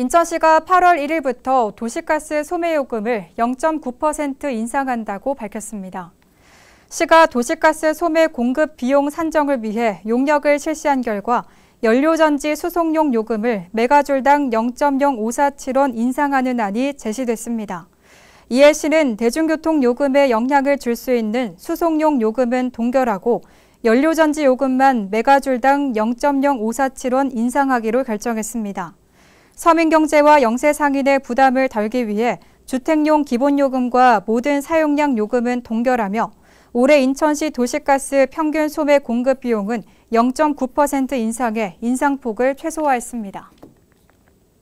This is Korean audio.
인천시가 8월 1일부터 도시가스 소매요금을 0.9% 인상한다고 밝혔습니다. 시가 도시가스 소매 공급 비용 산정을 위해 용역을 실시한 결과 연료전지 수송용 요금을 메가줄당 0 0 5 4 7원 인상하는 안이 제시됐습니다. 이에 시는 대중교통 요금에 영향을 줄 수 있는 수송용 요금은 동결하고 연료전지 요금만 메가줄당 0.0547원 인상하기로 결정했습니다. 서민경제와 영세상인의 부담을 덜기 위해 주택용 기본요금과 모든 사용량 요금은 동결하며 올해 인천시 도시가스 평균 소매 공급 비용은 0.9% 인상해 인상폭을 최소화했습니다.